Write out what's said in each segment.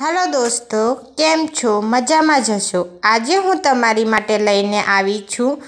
હાલો દોસ્તો કેમ છો મજામાં જ હશો આજે હું તમારી માટે લઈને આવી છું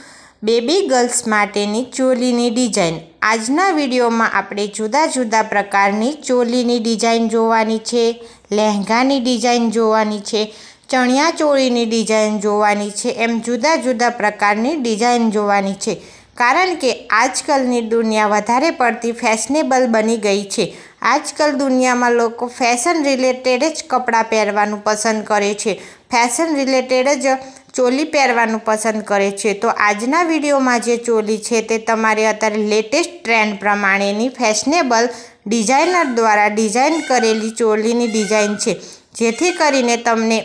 બેબી ગર્લ્સ માટેની ચોલીની ડિઝાઇન આજના વિડીયોમાં આપણે જુદા જુદા પ્રકારની ચોલીની ડિઝાઇન જોવાની છે લહેંગાની ડિઝાઇન જોવાની છે ચણિયા ચોળીની ડિઝાઇન જોવાની છે એમ જુદા જુદા પ્રકારની ડિઝાઇન જોવાની છે કારણ કે આજકાલની દુનિયા વધારે પડતી ફેશનેબલ બની ગઈ છે આજકાલ દુનિયામાં લોકો ફેશન રિલેટેડ જ કપડાં પહેરવાનું પસંદ કરે છે ફેશન રિલેટેડ જ ચોલી પહેરવાનું પસંદ કરે છે તો આજના વિડીયોમાં જે ચોલી છે તે તમારે અત્યારે લેટેસ્ટ ટ્રેન્ડ પ્રમાણેની ફેશનેબલ ડિઝાઇનર દ્વારા ડિઝાઇન કરેલી ચોલીની ડિઝાઇન છે જેથી કરીને તમને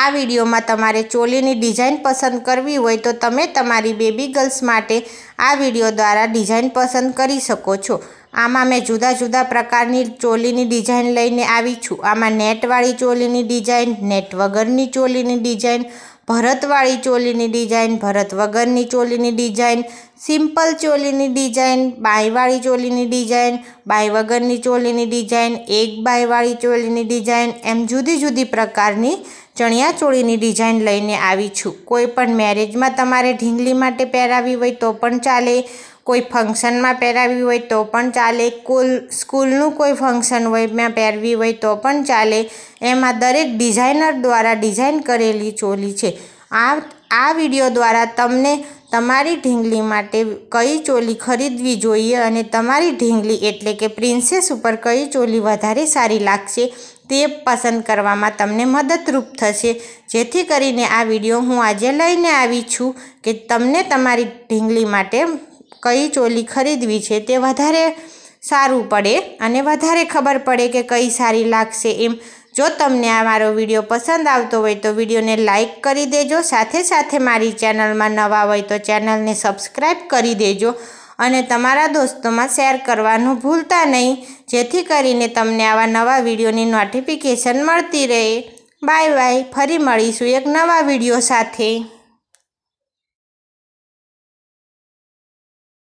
આ વિડીયોમાં તમારે ચોલીની ડિઝાઇન પસંદ કરવી હોય તો તમે તમારી બેબી ગર્લ્સ માટે આ વિડીયો દ્વારા ડિઝાઇન પસંદ કરી શકો છો આમાં મેં જુદા જુદા પ્રકારની ચોલીની ડિઝાઇન લઈને આવી છું આમાં નેટવાળી ચોલીની ડિઝાઇન નેટ વગરની ચોલીની ડિઝાઇન ભરતવાળી ચોલીની ડિઝાઇન ભરત વગરની ચોલીની ડિઝાઇન સિમ્પલ ચોલીની ડિઝાઇન બાયવાળી ચોલીની ડિઝાઇન બાય વગરની ચોલીની ડિઝાઇન એક બાયવાળી ચોલીની ડિઝાઇન એમ જુદી જુદી પ્રકારની ચણિયા ચોળીની ડિઝાઇન લઈને આવી છું કોઈ પણ મેરેજમાં તમારે ઢીંગલી માટે પહેરાવી હોય તો પણ ચાલે કોઈ ફંક્શનમાં પહેરાવી હોય તો પણ ચાલે કોલ સ્કૂલનું કોઈ ફંક્શન હોય મેં પહેરવી હોય તો પણ ચાલે એમાં દરેક ડિઝાઇનર દ્વારા ડિઝાઇન કરેલી ચોલી છે આ આ વિડીયો દ્વારા તમને તમારી ઢીંગલી માટે કઈ ચોલી ખરીદવી જોઈએ અને તમારી ઢીંગલી એટલે કે પ્રિન્સેસ ઉપર કઈ ચોલી વધારે સારી લાગશે તે પસંદ કરવામાં તમને મદદરૂપ થશે જેથી કરીને આ વિડીયો હું આજે લઈને આવી છું કે તમને તમારી ઢીંગલી માટે કઈ ચોલી ખરીદવી છે તે વધારે સારું પડે અને વધારે ખબર પડે કે કઈ સારી લાગશે એમ જો તમને આ મારો વિડીયો પસંદ આવતો હોય તો વિડીયોને લાઇક કરી દેજો સાથે સાથે મારી ચેનલમાં નવા હોય તો ચેનલને સબસ્ક્રાઈબ કરી દેજો અને તમારા દોસ્તોમાં શેર કરવાનું ભૂલતા નહીં જેથી કરીને તમને આવા નવા વિડીયોની નોટિફિકેશન મળતી રહે બાય બાય ફરી મળીશું એક નવા વિડીયો સાથે